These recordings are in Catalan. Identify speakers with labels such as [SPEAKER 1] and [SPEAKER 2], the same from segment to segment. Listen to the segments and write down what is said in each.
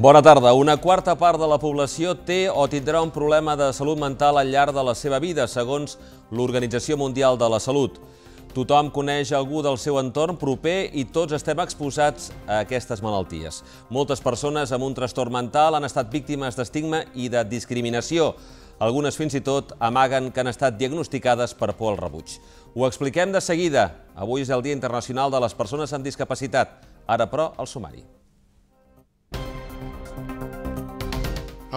[SPEAKER 1] Bona tarda. Una quarta part de la població té o tindrà un problema de salut mental al llarg de la seva vida, segons l'Organització Mundial de la Salut. Tothom coneix algú del seu entorn proper i tots estem exposats a aquestes malalties. Moltes persones amb un trastorn mental han estat víctimes d'estigma i de discriminació. Algunes fins i tot amaguen que han estat diagnosticades per por al rebuig. Ho expliquem de seguida. Avui és el Dia Internacional de les Persones amb Discapacitat. Ara, però, el sumari.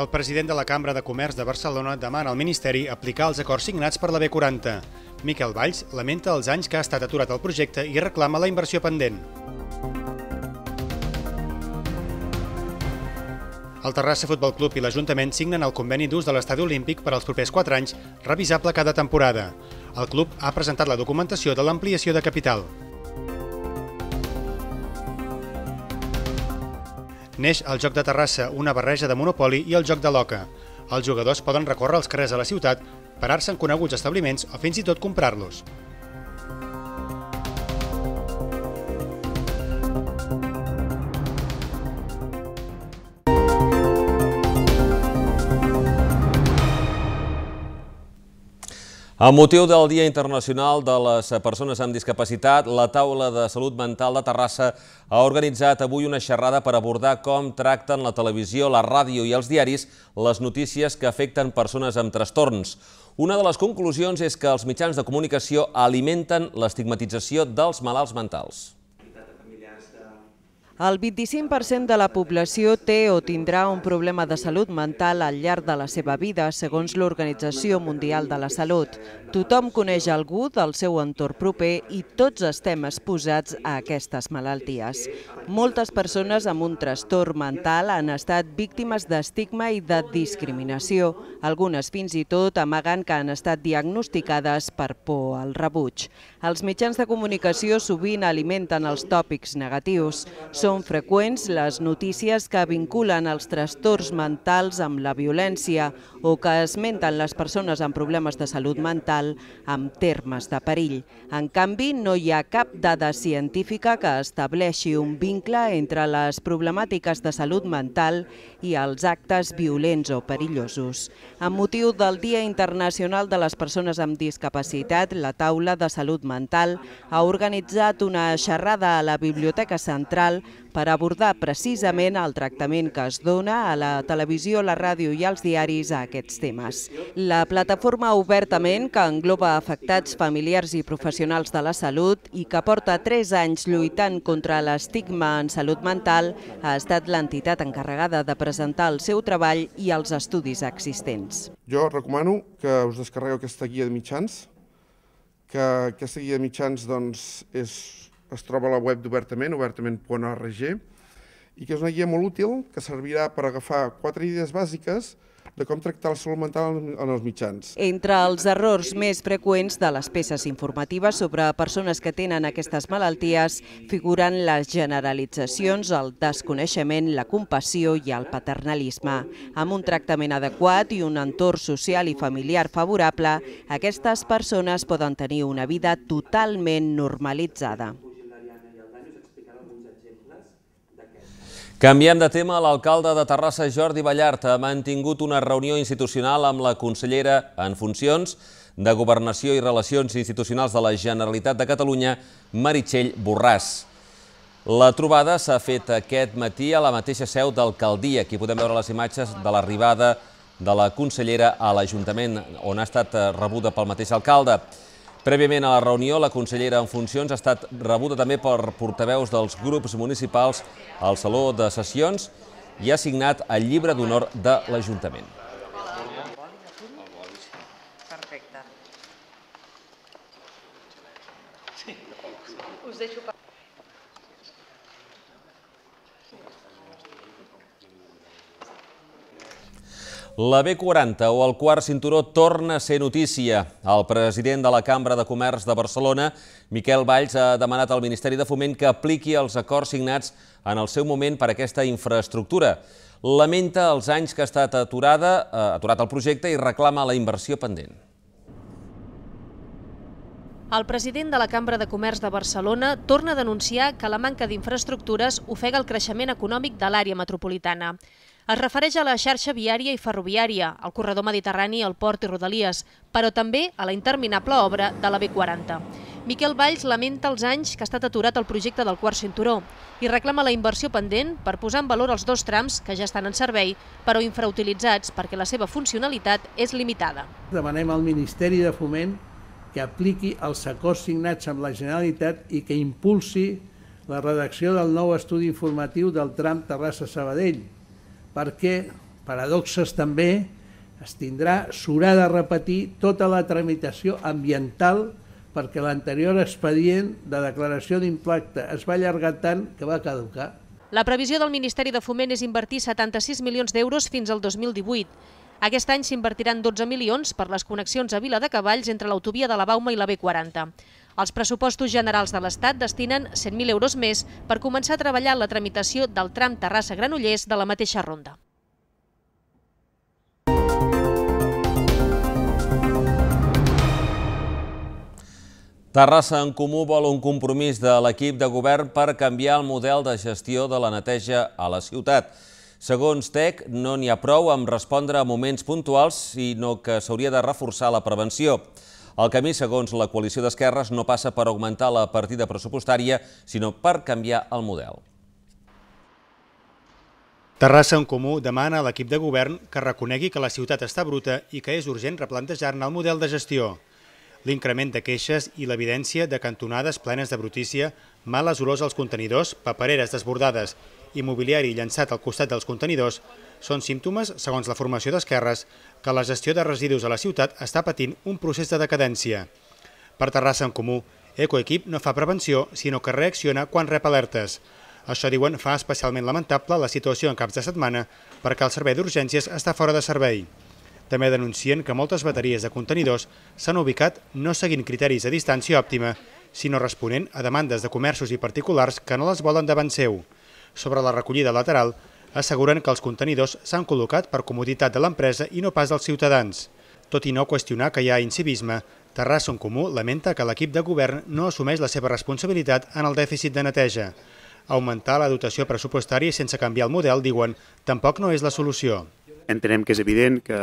[SPEAKER 2] El president de la Cambra de Comerç de Barcelona demana al Ministeri aplicar els acords signats per la B40. Miquel Valls lamenta els anys que ha estat aturat el projecte i reclama la inversió pendent. El Terrassa Futbol Club i l'Ajuntament signen el conveni d'ús de l'estadi olímpic per als propers 4 anys, revisable cada temporada. El club ha presentat la documentació de l'ampliació de capital. Neix al joc de Terrassa una barreja de Monopoli i el joc de l'Oca. Els jugadors poden recórrer els carrers de la ciutat, parar-se en coneguts establiments o fins i tot comprar-los.
[SPEAKER 1] Amb motiu del Dia Internacional de les Persones amb Discapacitat, la Taula de Salut Mental de Terrassa ha organitzat avui una xerrada per abordar com tracten la televisió, la ràdio i els diaris les notícies que afecten persones amb trastorns. Una de les conclusions és que els mitjans de comunicació alimenten l'estigmatització dels malalts
[SPEAKER 3] mentals. El 25% de la població té o tindrà un problema de salut mental al llarg de la seva vida, segons l'Organització Mundial de la Salut. Tothom coneix algú del seu entorn proper i tots estem exposats a aquestes malalties. Moltes persones amb un trastorn mental han estat víctimes d'estigma i de discriminació, algunes fins i tot amagant que han estat diagnosticades per por al rebuig. Els mitjans de comunicació sovint alimenten els tòpics negatius. Són freqüents les notícies que vinculen els trastorns mentals amb la violència o que esmenten les persones amb problemes de salut mental amb termes de perill. En canvi, no hi ha cap dada científica que estableixi un vincle entre les problemàtiques de salut mental i els actes violents o perillosos. Amb motiu del Dia Internacional de les Persones amb Discapacitat, la taula de salut mental ha organitzat una xerrada a la Biblioteca Central per abordar precisament el tractament que es dona a la televisió, la ràdio i els diaris a aquests temes. La plataforma Obertament, que engloba afectats familiars i professionals de la salut i que porta tres anys lluitant contra l'estigma en salut mental, ha estat l'entitat encarregada de presentar el seu treball i els estudis existents. Jo recomano que us descarregueu aquesta guia de mitjans, que aquesta guia de mitjans doncs, és es troba a la web d'Obertament, obertament.org, i que és una guia molt útil que servirà per agafar quatre idees bàsiques de com tractar la salut mental en els mitjans. Entre els errors més freqüents de les peces informatives sobre persones que tenen aquestes malalties figuren les generalitzacions, el desconeixement, la compassió i el paternalisme. Amb un tractament adequat i un entorn social i familiar favorable, aquestes persones poden tenir una vida totalment normalitzada alguns exemples Canviem de tema. L'alcalde de
[SPEAKER 1] Terrassa, Jordi Ballart, ha mantingut una reunió institucional amb la consellera en funcions de Governació i Relacions Institucionals de la Generalitat de Catalunya, Meritxell Borràs. La trobada s'ha fet aquest matí a la mateixa seu d'alcaldia. Aquí podem veure les imatges de l'arribada de la consellera a l'Ajuntament, on ha estat rebuda pel mateix alcalde. Prèviament a la reunió, la consellera en funcions ha estat rebuda també per portaveus dels grups municipals al Saló de Sessions i ha signat el llibre d'honor de l'Ajuntament.
[SPEAKER 4] Perfecte. Us deixo
[SPEAKER 1] La B40 o el quart cinturó torna a ser notícia. El president de la Cambra de Comerç de Barcelona, Miquel Valls, ha demanat al Ministeri de Foment que apliqui els acords signats en el seu moment per aquesta infraestructura. Lamenta els anys que ha estat aturada, eh, aturat el projecte i reclama la inversió pendent.
[SPEAKER 5] El president de la Cambra de Comerç de Barcelona torna a denunciar que la manca d'infraestructures ofega el creixement econòmic de l'àrea metropolitana. Es refereix a la xarxa viària i ferroviària, al corredor mediterrani, al port i Rodalies, però també a la interminable obra de la B40. Miquel Valls lamenta els anys que ha estat aturat el projecte del quart cinturó i reclama la inversió pendent per posar en valor els dos trams que ja estan en servei, però infrautilitzats perquè la seva funcionalitat és limitada.
[SPEAKER 2] Demanem al Ministeri de Foment que apliqui els acords signats amb la Generalitat i que impulsi la redacció del nou estudi informatiu del tram Terrassa-Sabadell, perquè paradoxes també es tindrà, s'haurà de repetir tota la tramitació ambiental perquè l'anterior expedient de declaració d'impacte es va allargar tant que va caducar.
[SPEAKER 5] La previsió del Ministeri de Foment és invertir 76 milions d'euros fins al 2018. Aquest any s'invertiran 12 milions per les connexions a Vila de Cavalls entre l'autovia de la Bauma i la B40. Els pressupostos generals de l'Estat destinen 100.000 euros més per començar a treballar la tramitació del tram Terrassa-Granollers de la mateixa ronda.
[SPEAKER 1] Terrassa en Comú vol un compromís de l'equip de govern per canviar el model de gestió de la neteja a la ciutat. Segons TEC, no n'hi ha prou amb respondre a moments puntuals, sinó que s'hauria de reforçar la prevenció. El camí, segons la coalició d'esquerres, no passa per augmentar la partida pressupostària, sinó per canviar el model.
[SPEAKER 2] Terrassa en Comú demana a l'equip de govern que reconegui que la ciutat està bruta i que és urgent replantejar-ne el model de gestió. L'increment de queixes i l'evidència de cantonades plenes de brutícia, males olors als contenidors, papereres desbordades i mobiliari llançat al costat dels contenidors són símptomes, segons la formació d'esquerres, que la gestió de residus a la ciutat està patint un procés de decadència. Per Terrassa en Comú, Ecoequip no fa prevenció, sinó que reacciona quan rep alertes. Això, diuen, fa especialment lamentable la situació en caps de setmana perquè el servei d'urgències està fora de servei. També denuncien que moltes bateries de contenidors s'han ubicat no seguint criteris de distància òptima, sinó responent a demandes de comerços i particulars que no les volen davant seu. Sobre la recollida lateral, asseguren que els contenidors s'han col·locat per comoditat de l'empresa i no pas dels ciutadans. Tot i no qüestionar que hi ha incivisme, Terrassa en Comú lamenta que l'equip de govern no assumeix la seva responsabilitat en el dèficit de neteja. Augmentar la dotació pressupostària sense canviar el model, diuen, tampoc no és la solució. Entenem que és evident que,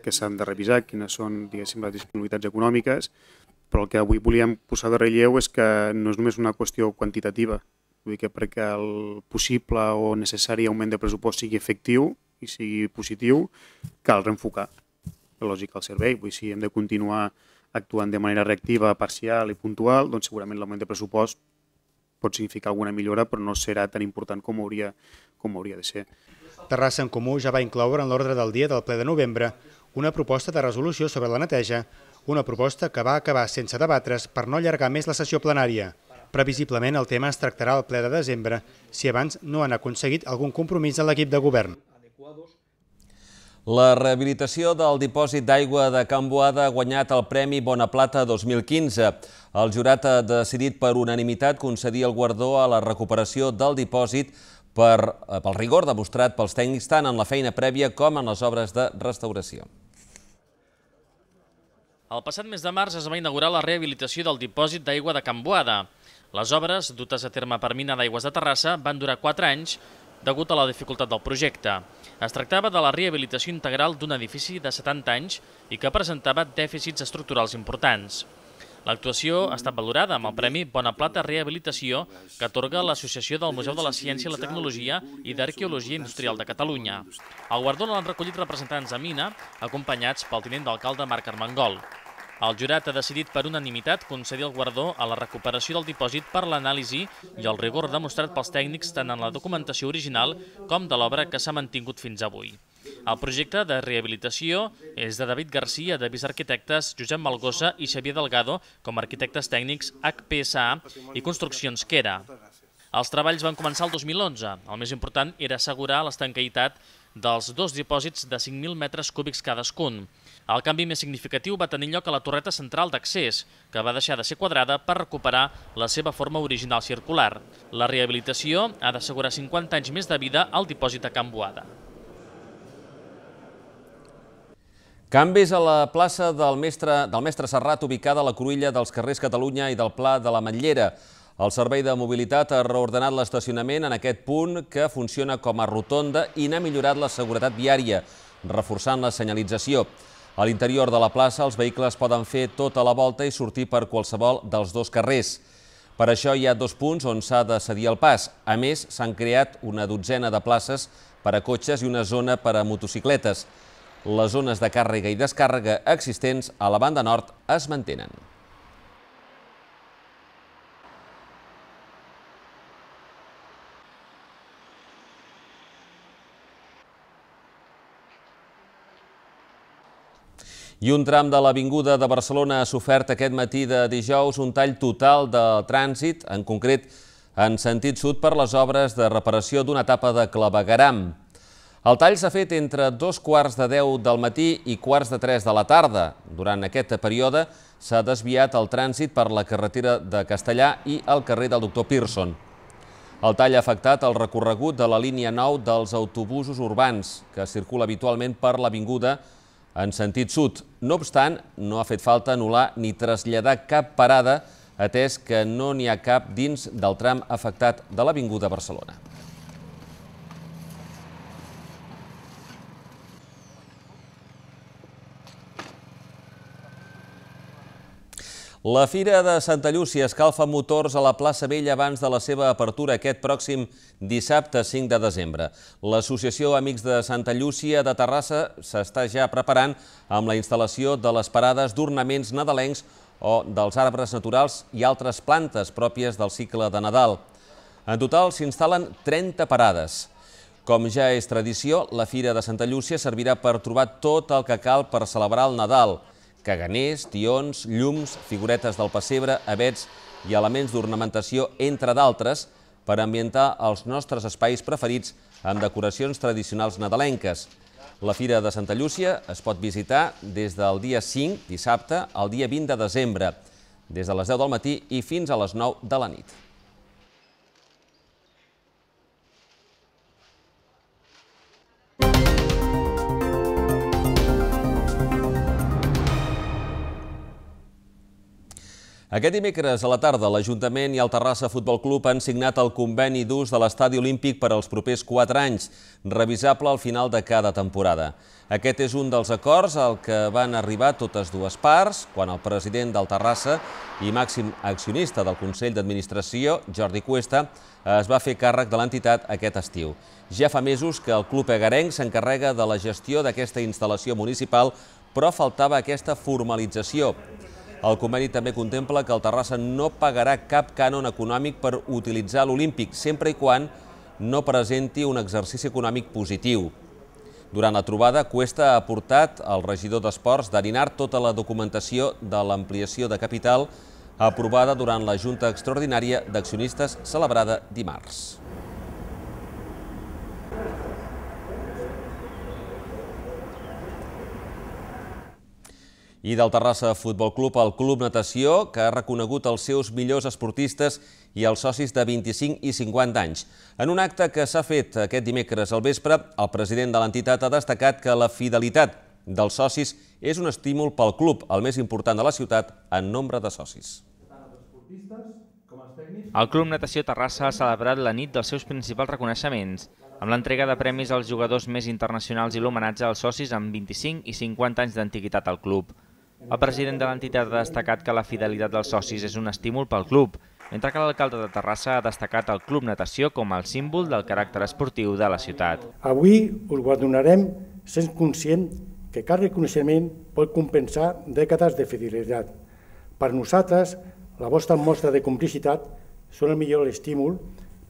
[SPEAKER 2] que s'han de revisar quines són les disponibilitats econòmiques, però el que avui volíem posar de relleu és que no és només una qüestió quantitativa, vull que perquè el possible o necessari augment de pressupost sigui efectiu i sigui positiu, cal reenfocar la lògica al servei. Vull dir, si hem de continuar actuant de manera reactiva, parcial i puntual, doncs segurament l'augment de pressupost pot significar alguna millora, però no serà tan important com hauria, com hauria de ser. Terrassa en Comú ja va incloure en l'ordre del dia del ple de novembre una proposta de resolució sobre la neteja, una proposta que va acabar sense debatre's per no allargar més la sessió plenària. Previsiblement el tema es tractarà al ple de desembre si abans no han aconseguit algun compromís de l'equip de govern.
[SPEAKER 1] La rehabilitació del dipòsit d'aigua de Can Boada ha guanyat el Premi Bona Plata 2015. El jurat ha decidit per unanimitat concedir el guardó a la recuperació del dipòsit per, eh, pel rigor demostrat pels tècnics tant en la feina prèvia com en les obres de restauració.
[SPEAKER 4] El passat mes de març es va inaugurar la rehabilitació del dipòsit d'aigua de Can Boada. Les obres, dutes a terme per Mina d'Aigües de Terrassa, van durar 4 anys degut a la dificultat del projecte. Es tractava de la rehabilitació integral d'un edifici de 70 anys i que presentava dèficits estructurals importants. L'actuació ha estat valorada amb el Premi Bona Plata Rehabilitació que atorga l'Associació del Museu de la Ciència i la Tecnologia i d'Arqueologia Industrial de Catalunya. El guardó l'han recollit representants de Mina, acompanyats pel tinent d'alcalde Marc Armengol. El jurat ha decidit per unanimitat concedir el guardó a la recuperació del dipòsit per l'anàlisi i el rigor demostrat pels tècnics tant en la documentació original com de l'obra que s'ha mantingut fins avui. El projecte de rehabilitació és de David Garcia, de Arquitectes, Josep Malgosa i Xavier Delgado com a arquitectes tècnics HPSA i Construccions Quera. Els treballs van començar el 2011. El més important era assegurar l'estancaïtat dels dos dipòsits de 5.000 metres cúbics cadascun. El canvi més significatiu va tenir lloc a la torreta central d'accés, que va deixar de ser quadrada per recuperar la seva forma original circular. La rehabilitació ha d'assegurar 50 anys més de vida al dipòsit de Can Boada.
[SPEAKER 1] Canvis a la plaça del mestre, del mestre Serrat, ubicada a la cruïlla dels carrers Catalunya i del Pla de la Matllera. El Servei de Mobilitat ha reordenat l'estacionament en aquest punt que funciona com a rotonda i n'ha millorat la seguretat viària, reforçant la senyalització. A l'interior de la plaça, els vehicles poden fer tota la volta i sortir per qualsevol dels dos carrers. Per això hi ha dos punts on s'ha de cedir el pas. A més, s'han creat una dotzena de places per a cotxes i una zona per a motocicletes. Les zones de càrrega i descàrrega existents a la banda nord es mantenen. I un tram de l'Avinguda de Barcelona ha sofert aquest matí de dijous un tall total de trànsit, en concret en sentit sud per les obres de reparació d'una etapa de clavegaram. El tall s'ha fet entre dos quarts de deu del matí i quarts de tres de la tarda. Durant aquest període s'ha desviat el trànsit per la carretera de Castellà i el carrer del doctor Pearson. El tall ha afectat el recorregut de la línia 9 dels autobusos urbans, que circula habitualment per l'Avinguda Barcelona en sentit sud. No obstant, no ha fet falta anul·lar ni traslladar cap parada, atès que no n'hi ha cap dins del tram afectat de l'Avinguda Barcelona. La Fira de Santa Llúcia escalfa motors a la plaça Vella abans de la seva apertura aquest pròxim dissabte 5 de desembre. L'associació Amics de Santa Llúcia de Terrassa s'està ja preparant amb la instal·lació de les parades d'ornaments nadalencs o dels arbres naturals i altres plantes pròpies del cicle de Nadal. En total s'instal·len 30 parades. Com ja és tradició, la Fira de Santa Llúcia servirà per trobar tot el que cal per celebrar el Nadal, caganers, tions, llums, figuretes del pessebre, abets i elements d'ornamentació, entre d'altres, per ambientar els nostres espais preferits amb decoracions tradicionals nadalenques. La Fira de Santa Llúcia es pot visitar des del dia 5, dissabte, al dia 20 de desembre, des de les 10 del matí i fins a les 9 de la nit. Aquest dimecres a la tarda, l'Ajuntament i el Terrassa Futbol Club han signat el conveni d'ús de l'estadi olímpic per als propers 4 anys, revisable al final de cada temporada. Aquest és un dels acords al que van arribar totes dues parts, quan el president del Terrassa i màxim accionista del Consell d'Administració, Jordi Cuesta, es va fer càrrec de l'entitat aquest estiu. Ja fa mesos que el Club Egarenc s'encarrega de la gestió d'aquesta instal·lació municipal, però faltava aquesta formalització. El conveni també contempla que el Terrassa no pagarà cap cànon econòmic per utilitzar l'Olímpic, sempre i quan no presenti un exercici econòmic positiu. Durant la trobada, Cuesta ha aportat al regidor d'Esports d'Arinar tota la documentació de l'ampliació de capital aprovada durant la Junta Extraordinària d'Accionistes celebrada dimarts. i del Terrassa Futbol Club al Club Natació, que ha reconegut els seus millors esportistes i els socis de 25 i 50 anys. En un acte que s'ha fet aquest dimecres al vespre, el president de l'entitat ha destacat que la fidelitat dels socis és un estímul pel club, el més important de la ciutat en nombre de socis. El Club
[SPEAKER 6] Natació Terrassa ha celebrat la nit dels seus principals reconeixements, amb l'entrega de premis als jugadors més internacionals i l'homenatge als socis amb 25 i 50 anys d'antiguitat al club. El president de l'entitat ha destacat que la fidelitat dels socis és un estímul pel club, mentre que l'alcalde de Terrassa ha destacat el Club Natació com el símbol del caràcter esportiu de la ciutat.
[SPEAKER 2] Avui us guardonarem sent conscient que cap reconeixement pot compensar dècades de fidelitat. Per nosaltres, la vostra mostra de complicitat són el millor estímul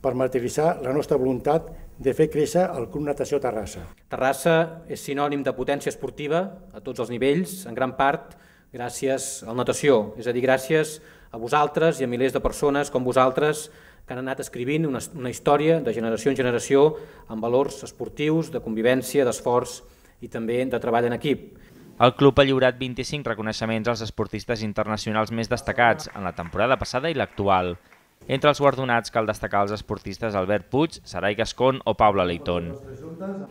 [SPEAKER 2] per materialitzar la nostra voluntat de fer créixer el Club Natació Terrassa. Terrassa és sinònim de potència esportiva a tots els nivells, en gran part gràcies al natació, és a dir, gràcies a vosaltres i a milers de persones com vosaltres que han anat escrivint una, una història de generació en generació amb valors esportius, de convivència, d'esforç i també de treball en equip.
[SPEAKER 6] El club ha lliurat 25 reconeixements als esportistes internacionals més destacats en la temporada passada i l'actual. Entre els guardonats cal destacar els esportistes Albert Puig, Sarai Gascon o Paula Leitón.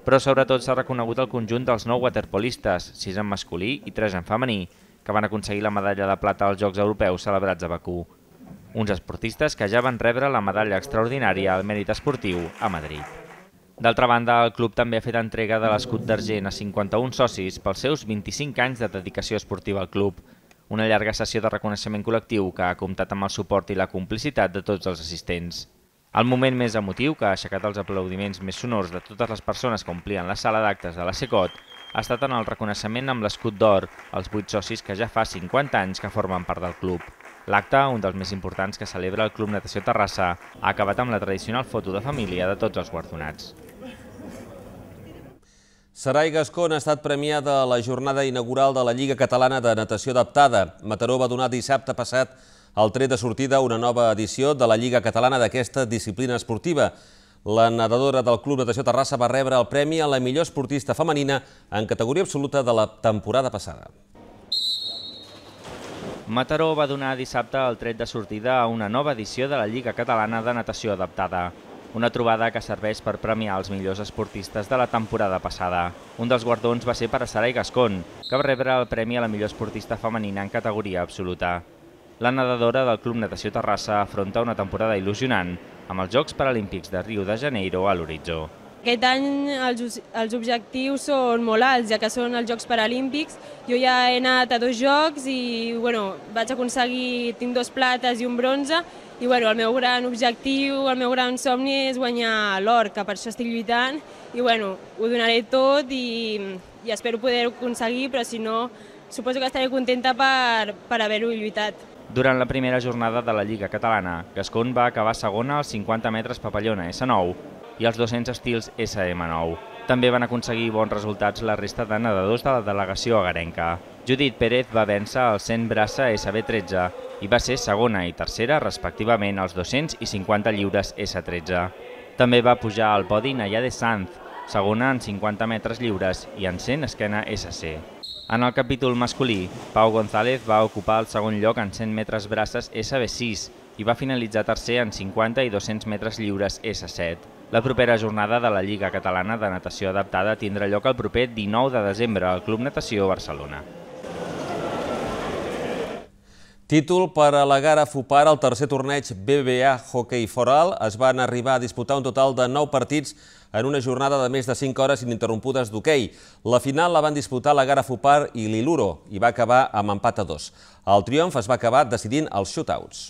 [SPEAKER 6] Però sobretot s'ha reconegut el conjunt dels nou waterpolistes, sis en masculí i tres en femení, que van aconseguir la medalla de plata als Jocs Europeus celebrats a Bakú. Uns esportistes que ja van rebre la medalla extraordinària al mèrit esportiu a Madrid. D'altra banda, el club també ha fet entrega de l'escut d'argent a 51 socis pels seus 25 anys de dedicació esportiva al club una llarga sessió de reconeixement col·lectiu que ha comptat amb el suport i la complicitat de tots els assistents. El moment més emotiu, que ha aixecat els aplaudiments més sonors de totes les persones que omplien la sala d'actes de la SECOT, ha estat en el reconeixement amb l'escut d'or als vuit socis que ja fa 50 anys que formen part del club. L'acte, un dels més importants que celebra el Club Natació Terrassa,
[SPEAKER 1] ha acabat amb la tradicional foto de família de tots els guardonats. Sarai Gascon ha estat premiada a la jornada inaugural de la Lliga Catalana de Natació Adaptada. Mataró va donar dissabte passat el tret de sortida a una nova edició de la Lliga Catalana d'aquesta disciplina esportiva. La nedadora del Club Natació Terrassa va rebre el premi a la millor esportista femenina en categoria absoluta de la temporada passada.
[SPEAKER 6] Mataró va donar dissabte el tret de sortida a una nova edició de la Lliga Catalana de Natació Adaptada una trobada que serveix per premiar els millors esportistes de la temporada passada. Un dels guardons va ser per a Sarai Gascon, que va rebre el premi a la millor esportista femenina en categoria absoluta. La nedadora del Club Natació Terrassa afronta una temporada il·lusionant amb els Jocs Paralímpics de Rio de Janeiro a l'horitzó.
[SPEAKER 5] Aquest any els, els objectius són molt alts, ja que són els Jocs Paralímpics. Jo ja he anat a dos Jocs i bueno, vaig aconseguir, tinc dos plates i un bronze, i bueno, el meu gran objectiu, el meu gran somni és guanyar l'or, que per això estic lluitant, i bueno, ho donaré tot i, i espero poder-ho aconseguir, però si no, suposo que estaré contenta per, per haver-ho lluitat.
[SPEAKER 6] Durant la primera jornada de la Lliga Catalana, Gascon va acabar segona als 50 metres papallona S9 i als 200 estils SM9. També van aconseguir bons resultats la resta de nedadors de la delegació agarenca. Judit Pérez va vèncer el 100 braça SB13 i va ser segona i tercera respectivament als 250 lliures S13. També va pujar al podi Naya de Sanz, segona en 50 metres lliures i en 100 esquena SC. En el capítol masculí, Pau González va ocupar el segon lloc en 100 metres braces SB6 i va finalitzar tercer en 50 i 200 metres lliures S7. La propera jornada de la Lliga Catalana de Natació Adaptada tindrà lloc el proper 19 de desembre al Club Natació Barcelona.
[SPEAKER 1] Títol per a la Gara Fupar al tercer torneig BBA Hockey Foral. Es van arribar a disputar un total de 9 partits en una jornada de més de 5 hores ininterrompudes d'hoquei. La final la van disputar la Gara Fupar i l'Iluro i va acabar amb empat a 2. El triomf es va acabar decidint els shootouts.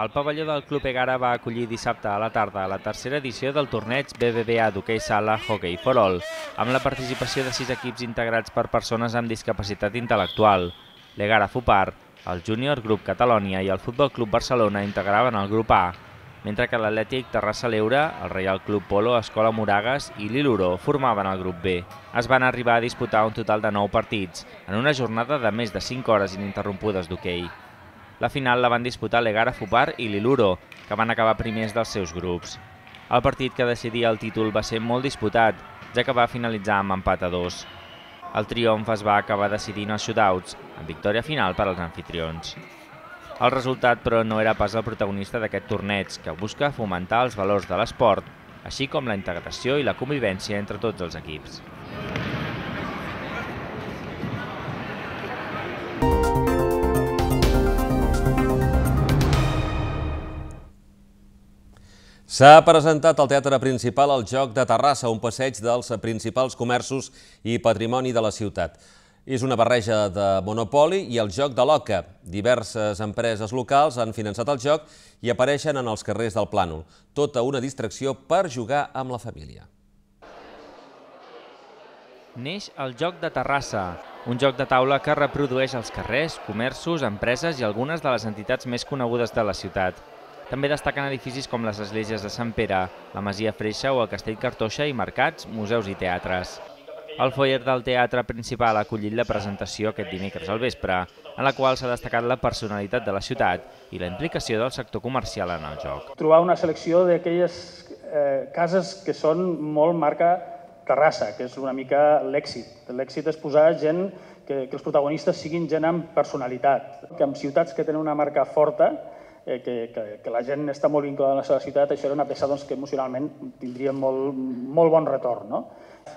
[SPEAKER 6] El pavelló del Club Egara va acollir dissabte a la tarda la tercera edició del torneig BBVA d'hoquei sala Hockey for All, amb la participació de sis equips integrats per persones amb discapacitat intel·lectual l'Egara Fupar, el Júnior Grup Catalònia i el Futbol Club Barcelona integraven el grup A, mentre que l'Atlètic Terrassa L'Eure, el Reial Club Polo, Escola Moragues i l'Iluró formaven el grup B. Es van arribar a disputar un total de 9 partits, en una jornada de més de 5 hores ininterrompudes d'hoquei. La final la van disputar l'Egara Fupar i l'Iluro, que van acabar primers dels seus grups. El partit que decidia el títol va ser molt disputat, ja que va finalitzar amb empat a dos. El triomf es va acabar decidint als shootouts, amb victòria final per als anfitrions. El resultat, però, no era pas el protagonista d'aquest torneig, que busca fomentar els valors de l'esport, així com la integració i la convivència entre tots els equips.
[SPEAKER 1] S'ha presentat al Teatre Principal el Joc de Terrassa, un passeig dels principals comerços i patrimoni de la ciutat. És una barreja de Monopoli i el joc de l'Oca. Diverses empreses locals han finançat el joc i apareixen en els carrers del Plànol. Tota una distracció per jugar amb la família. Neix el Joc de Terrassa, un joc de
[SPEAKER 6] taula que reprodueix els carrers, comerços, empreses i algunes de les entitats més conegudes de la ciutat. També destaquen edificis com les esglésies de Sant Pere, la Masia Freixa o el Castell Cartoixa i mercats, museus i teatres. El foyer del teatre principal ha acollit la presentació aquest dimecres al vespre, en la qual s'ha destacat la personalitat de la ciutat i la implicació del sector comercial en el joc.
[SPEAKER 2] Trobar una selecció d'aquelles eh, cases que són molt marca Terrassa, que és una mica l'èxit. L'èxit és posar gent, que, que els protagonistes siguin gent amb personalitat, que amb ciutats que tenen una marca forta Eh, que, que, que la gent està molt vinculada a la seva ciutat, això era una peça doncs, que emocionalment tindria molt, molt bon retorn. No?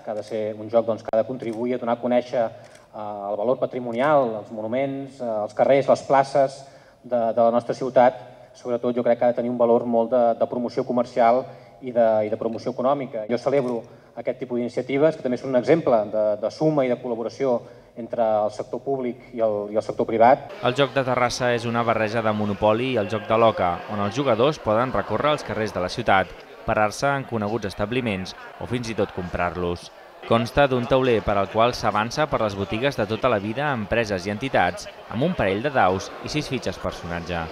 [SPEAKER 2] Que ha de ser un joc doncs, que ha de contribuir a donar a conèixer eh, el valor patrimonial, els monuments, eh, els carrers, les places de, de la nostra ciutat, sobretot jo crec que ha de tenir un valor molt de, de promoció comercial i de, i de promoció econòmica. Jo celebro aquest tipus d'iniciatives, que també són un exemple de, de suma i de col·laboració entre el sector públic i el, i el sector privat.
[SPEAKER 6] El joc de Terrassa és una barreja de monopoli i el joc de l'oca, on els jugadors poden recórrer els carrers de la ciutat, parar-se en coneguts establiments o fins i tot comprar-los. Consta d'un tauler per al qual s'avança per les botigues de tota la vida empreses i entitats, amb un parell de daus i sis fitxes personatge.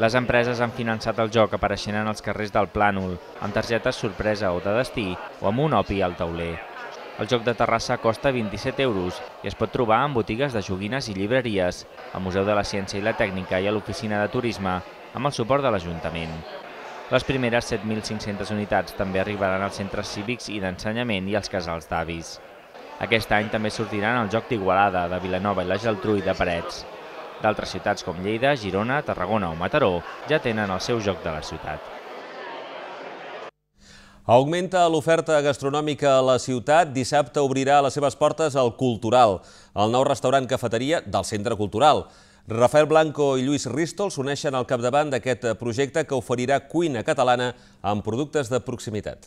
[SPEAKER 6] Les empreses han finançat el joc apareixent en els carrers del Plànol, amb targetes sorpresa o de destí o amb un opi al tauler. El joc de Terrassa costa 27 euros i es pot trobar en botigues de joguines i llibreries, al Museu de la Ciència i la Tècnica i a l'Oficina de Turisme, amb el suport de l'Ajuntament. Les primeres 7.500 unitats també arribaran als centres cívics i d'ensenyament i als casals d'avis. Aquest any també sortiran el joc d'Igualada, de Vilanova i la Geltrui de Parets. D'altres ciutats com Lleida, Girona, Tarragona o Mataró ja
[SPEAKER 1] tenen el seu joc de la ciutat. Augmenta l'oferta gastronòmica a la ciutat. Dissabte obrirà les seves portes el Cultural, el nou restaurant cafeteria del Centre Cultural. Rafael Blanco i Lluís Ristol s'uneixen al capdavant d'aquest projecte que oferirà cuina catalana amb productes de proximitat.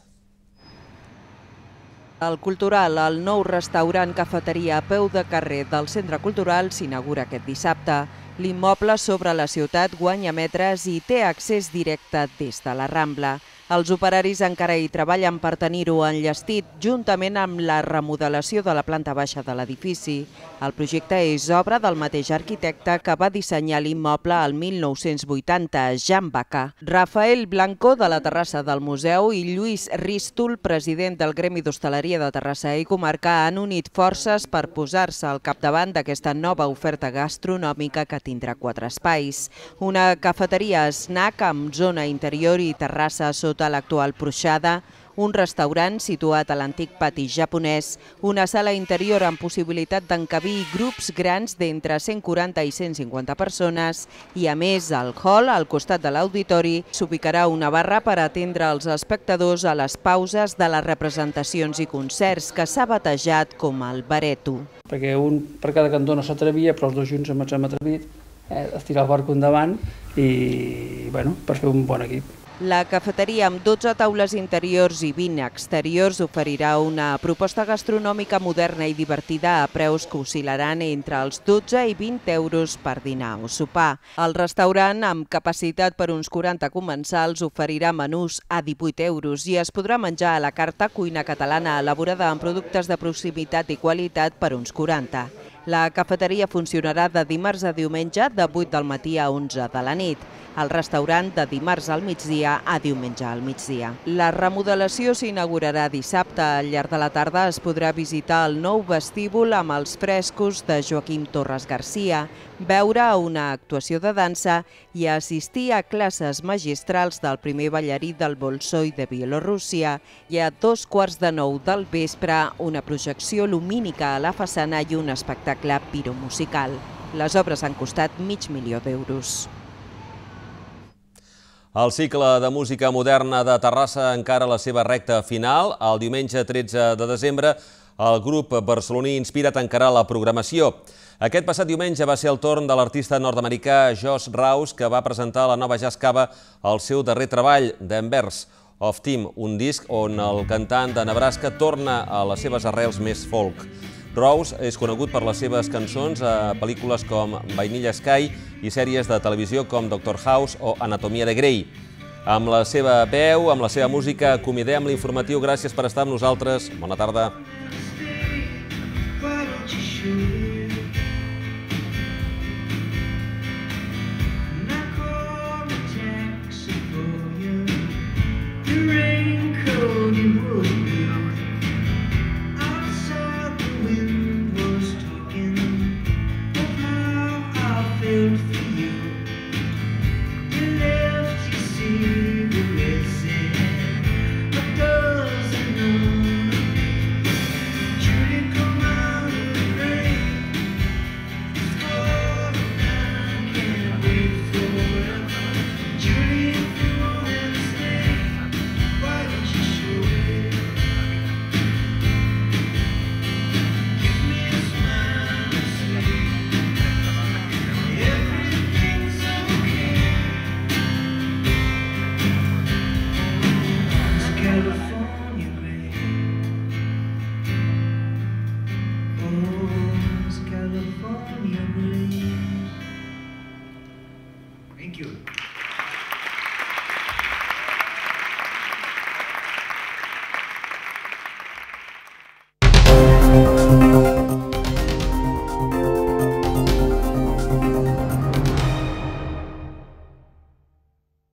[SPEAKER 3] El Cultural, el nou restaurant cafeteria a peu de carrer del Centre Cultural, s'inaugura aquest dissabte. L'immoble sobre la ciutat guanya metres i té accés directe des de la Rambla. Els operaris encara hi treballen per tenir-ho enllestit, juntament amb la remodelació de la planta baixa de l'edifici. El projecte és obra del mateix arquitecte que va dissenyar l'immoble al 1980, Jan Bacà. Rafael Blanco, de la Terrassa del Museu, i Lluís Rístol, president del Gremi d'Hostaleria de Terrassa i Comarca, han unit forces per posar-se al capdavant d'aquesta nova oferta gastronòmica que tindrà quatre espais. Una cafeteria snack amb zona interior i terrassa sota l'actual pruixada, un restaurant situat a l'antic pati japonès, una sala interior amb possibilitat d'encabir grups grans d'entre 140 i 150 persones i, a més, al hall, al costat de l'auditori, s'ubicarà una barra per atendre els espectadors a les pauses de les representacions i concerts que s'ha batejat com el Bareto. Perquè un per cada cantó no s'atrevia, però els dos junts ens hem atrevit eh, a tirar el barco endavant i
[SPEAKER 2] bueno,
[SPEAKER 4] per fer un bon equip.
[SPEAKER 3] La cafeteria amb 12 taules interiors i 20 exteriors oferirà una proposta gastronòmica moderna i divertida a preus que oscilaran entre els 12 i 20 euros per dinar o sopar. El restaurant, amb capacitat per uns 40 comensals, oferirà menús a 18 euros i es podrà menjar a la carta cuina catalana elaborada amb productes de proximitat i qualitat per uns 40. La cafeteria funcionarà de dimarts a diumenge de 8 del matí a 11 de la nit. El restaurant de dimarts al migdia a diumenge al migdia. La remodelació s'inaugurarà dissabte. Al llarg de la tarda es podrà visitar el nou vestíbul amb els frescos de Joaquim Torres Garcia, veure una actuació de dansa i assistir a classes magistrals del primer ballarí del Bolsoi de Bielorússia i a dos quarts de nou del vespre una projecció lumínica a la façana i un espectacle piromusical. Les obres han costat mig milió d'euros.
[SPEAKER 1] El cicle de música moderna de Terrassa encara la seva recta final. El diumenge 13 de desembre, el grup barceloní Inspira tancarà la programació. Aquest passat diumenge va ser el torn de l'artista nord-americà Josh Raus, que va presentar a la nova jazz cava el seu darrer treball, d'Envers of Team, un disc on el cantant de Nebraska torna a les seves arrels més folk. Rose és conegut per les seves cançons a pel·lícules com Vainilla Sky i sèries de televisió com Doctor House o Anatomia de Grey. Amb la seva veu, amb la seva música, acomidem l'informatiu. Gràcies per estar amb nosaltres. Bona tarda.